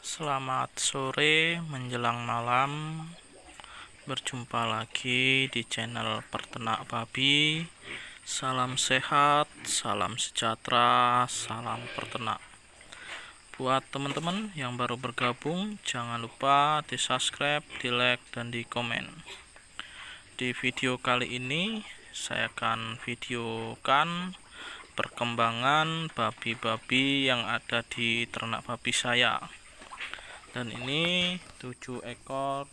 Selamat sore menjelang malam Berjumpa lagi di channel Pertenak Babi Salam sehat, salam sejahtera, salam pertenak Buat teman-teman yang baru bergabung Jangan lupa di subscribe, di like, dan di komen Di video kali ini saya akan videokan perkembangan babi-babi yang ada di ternak babi saya dan ini tujuh ekor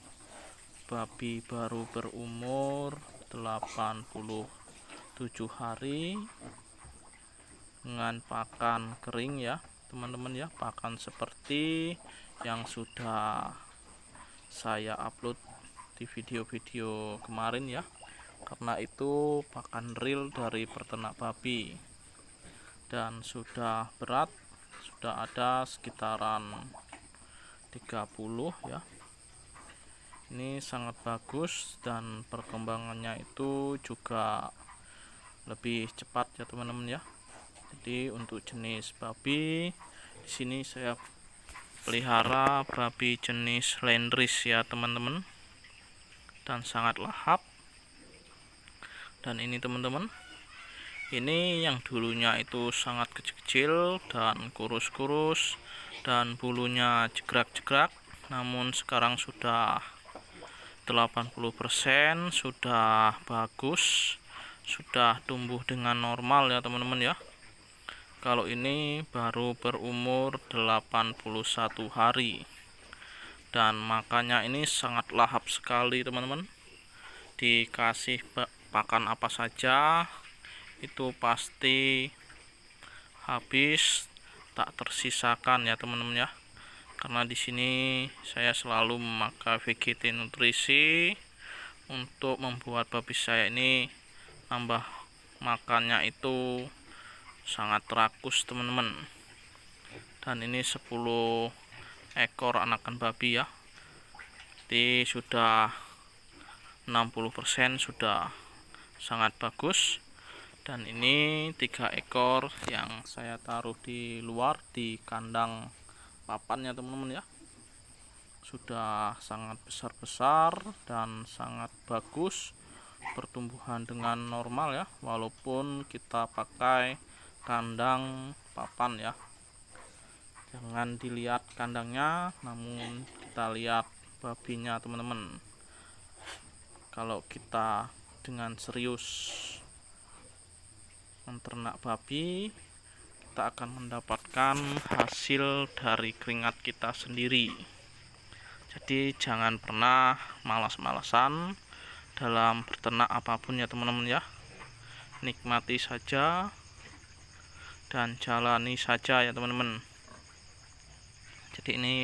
babi baru berumur 87 hari dengan pakan kering ya teman-teman ya pakan seperti yang sudah saya upload di video-video kemarin ya karena itu pakan real dari peternak babi dan sudah berat sudah ada sekitaran 30 ya ini sangat bagus dan perkembangannya itu juga lebih cepat ya teman-teman ya jadi untuk jenis babi di sini saya pelihara babi jenis lendris ya teman-teman dan sangat lahap dan ini teman-teman ini yang dulunya itu sangat kecil-kecil dan kurus-kurus dan bulunya jegrak-jegrak namun sekarang sudah 80% sudah bagus sudah tumbuh dengan normal ya teman-teman ya kalau ini baru berumur 81 hari dan makanya ini sangat lahap sekali teman-teman dikasih pakan apa saja itu pasti habis tak tersisakan ya teman-teman ya karena di sini saya selalu memakai VGT nutrisi untuk membuat babi saya ini tambah makannya itu sangat rakus teman-teman dan ini 10 ekor anakan babi ya jadi sudah 60% sudah sangat bagus dan ini tiga ekor yang saya taruh di luar di kandang papannya teman-teman ya sudah sangat besar-besar dan sangat bagus pertumbuhan dengan normal ya walaupun kita pakai kandang papan ya jangan dilihat kandangnya namun kita lihat babinya teman-teman kalau kita dengan serius menternak babi kita akan mendapatkan hasil dari keringat kita sendiri jadi jangan pernah malas-malasan dalam berternak apapun ya teman-teman ya nikmati saja dan jalani saja ya teman-teman jadi ini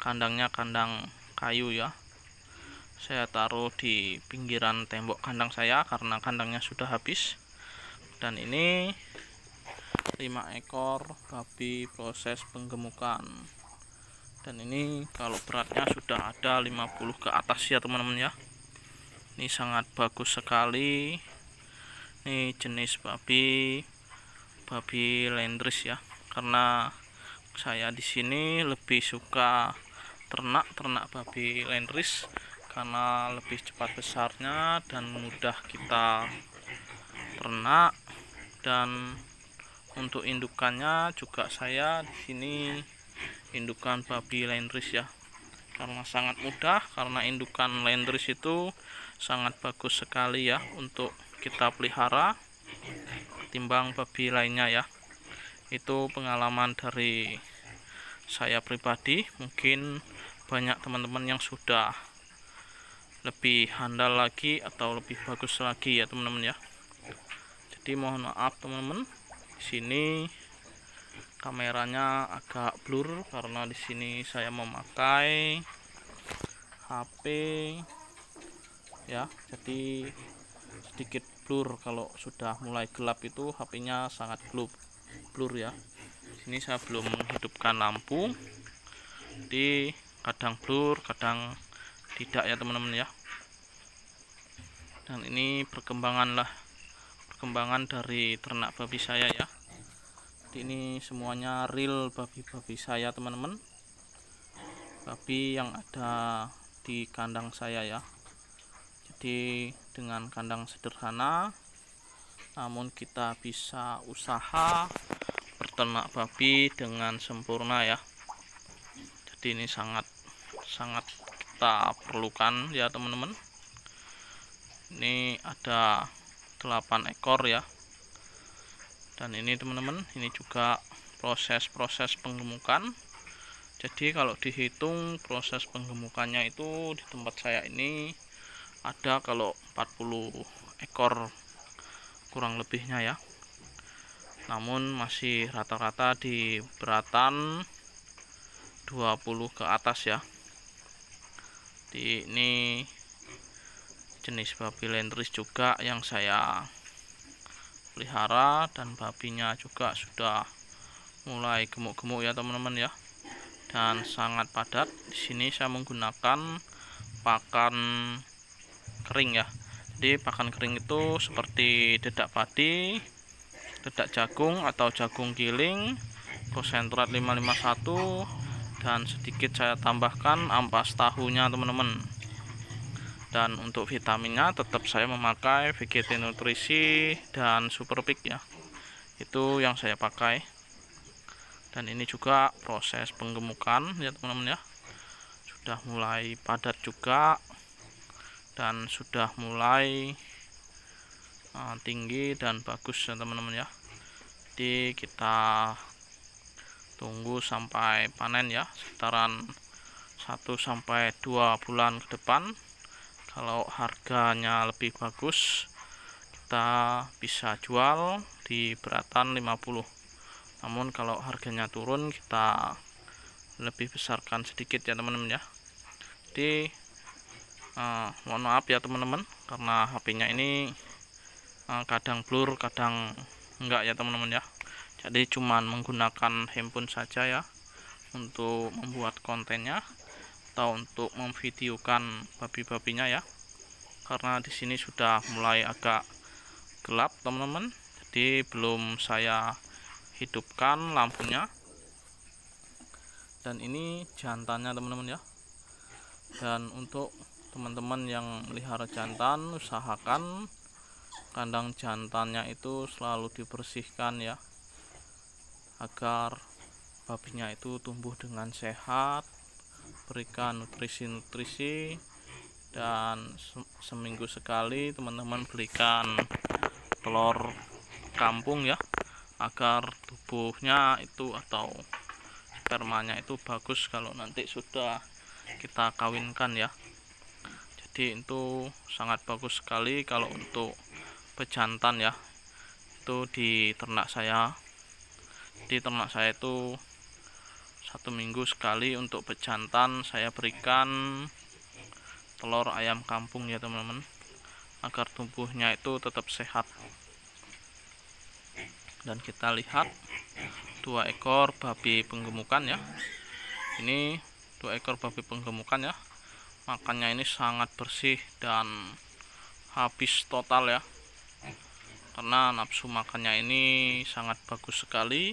kandangnya kandang kayu ya saya taruh di pinggiran tembok kandang saya karena kandangnya sudah habis dan ini lima ekor babi proses penggemukan dan ini kalau beratnya sudah ada 50 ke atas ya teman-teman ya ini sangat bagus sekali ini jenis babi babi lendris ya karena saya di sini lebih suka ternak ternak babi lendris karena lebih cepat besarnya dan mudah kita ternak dan untuk indukannya juga saya di sini indukan babi landris ya karena sangat mudah karena indukan landris itu sangat bagus sekali ya untuk kita pelihara timbang babi lainnya ya itu pengalaman dari saya pribadi mungkin banyak teman-teman yang sudah lebih handal lagi atau lebih bagus lagi ya teman-teman ya jadi mohon maaf teman-teman di sini kameranya agak blur karena di sini saya memakai HP ya jadi sedikit blur kalau sudah mulai gelap itu HP-nya sangat blur blur ya sini saya belum hidupkan lampu di kadang blur kadang tidak ya teman-teman ya dan ini perkembangan lah perkembangan dari ternak babi saya ya ini semuanya real babi-babi saya teman-teman babi yang ada di kandang saya ya jadi dengan kandang sederhana namun kita bisa usaha bertenak babi dengan sempurna ya jadi ini sangat sangat kita perlukan ya teman-teman ini ada 8 ekor ya dan ini teman-teman ini juga proses-proses penggemukan jadi kalau dihitung proses penggemukannya itu di tempat saya ini ada kalau 40 ekor kurang lebihnya ya namun masih rata-rata di beratan 20 ke atas ya di ini jenis babi lentris juga yang saya pelihara dan babinya juga sudah mulai gemuk-gemuk ya teman-teman ya dan sangat padat di sini saya menggunakan pakan kering ya jadi pakan kering itu seperti dedak padi dedak jagung atau jagung giling konsentrat 551 dan sedikit saya tambahkan ampas tahunya teman-teman dan untuk vitaminnya tetap saya memakai VGT nutrisi dan super peak ya itu yang saya pakai dan ini juga proses penggemukan ya teman-teman ya sudah mulai padat juga dan sudah mulai uh, tinggi dan bagus ya teman-teman ya jadi kita tunggu sampai panen ya sekitaran 1 sampai 2 bulan ke depan kalau harganya lebih bagus kita bisa jual di beratan 50 namun kalau harganya turun kita lebih besarkan sedikit ya teman-teman ya jadi uh, mohon maaf ya teman-teman karena HP-nya ini uh, kadang blur kadang enggak ya teman-teman ya jadi cuman menggunakan handphone saja ya untuk membuat kontennya kita untuk memvideokan babi-babinya ya karena di sini sudah mulai agak gelap teman-teman jadi belum saya hidupkan lampunya dan ini jantannya teman-teman ya dan untuk teman-teman yang melihara jantan usahakan kandang jantannya itu selalu dibersihkan ya agar babinya itu tumbuh dengan sehat berikan nutrisi-nutrisi dan se seminggu sekali teman-teman belikan telur kampung ya agar tubuhnya itu atau spermanya itu bagus kalau nanti sudah kita kawinkan ya jadi itu sangat bagus sekali kalau untuk pejantan ya itu di ternak saya di ternak saya itu satu minggu sekali untuk pejantan saya berikan telur ayam kampung ya teman-teman agar tubuhnya itu tetap sehat dan kita lihat dua ekor babi penggemukan ya ini dua ekor babi penggemukan ya makannya ini sangat bersih dan habis total ya karena nafsu makannya ini sangat bagus sekali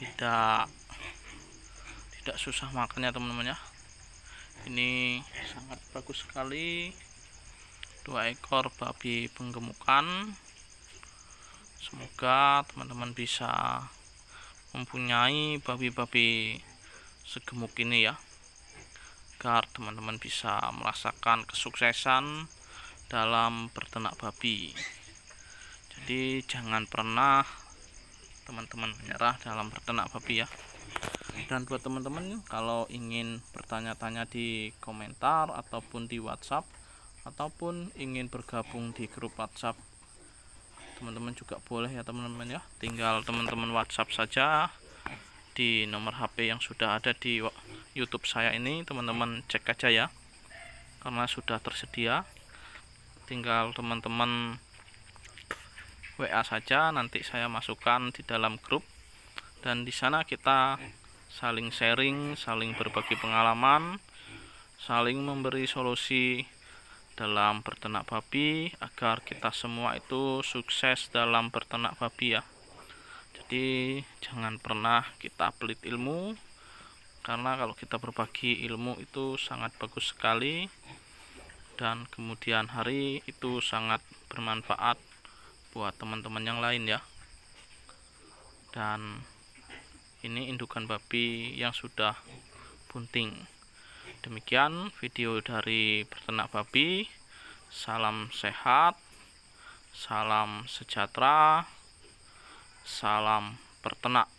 tidak tidak susah makannya teman-teman ya ini sangat bagus sekali dua ekor babi penggemukan semoga teman-teman bisa mempunyai babi-babi segemuk ini ya agar teman-teman bisa merasakan kesuksesan dalam bertenak babi jadi jangan pernah teman-teman menyerah dalam bertenak babi ya dan buat teman-teman kalau ingin bertanya-tanya di komentar ataupun di WhatsApp ataupun ingin bergabung di grup WhatsApp teman-teman juga boleh ya teman-teman ya tinggal teman-teman WhatsApp saja di nomor HP yang sudah ada di YouTube saya ini teman-teman cek aja ya karena sudah tersedia tinggal teman-teman WA saja nanti saya masukkan di dalam grup dan di sana kita saling sharing, saling berbagi pengalaman, saling memberi solusi dalam bertenak babi agar kita semua itu sukses dalam bertenak babi ya. Jadi jangan pernah kita pelit ilmu karena kalau kita berbagi ilmu itu sangat bagus sekali dan kemudian hari itu sangat bermanfaat buat teman-teman yang lain ya. Dan ini indukan babi yang sudah bunting demikian video dari peternak babi salam sehat salam sejahtera salam peternak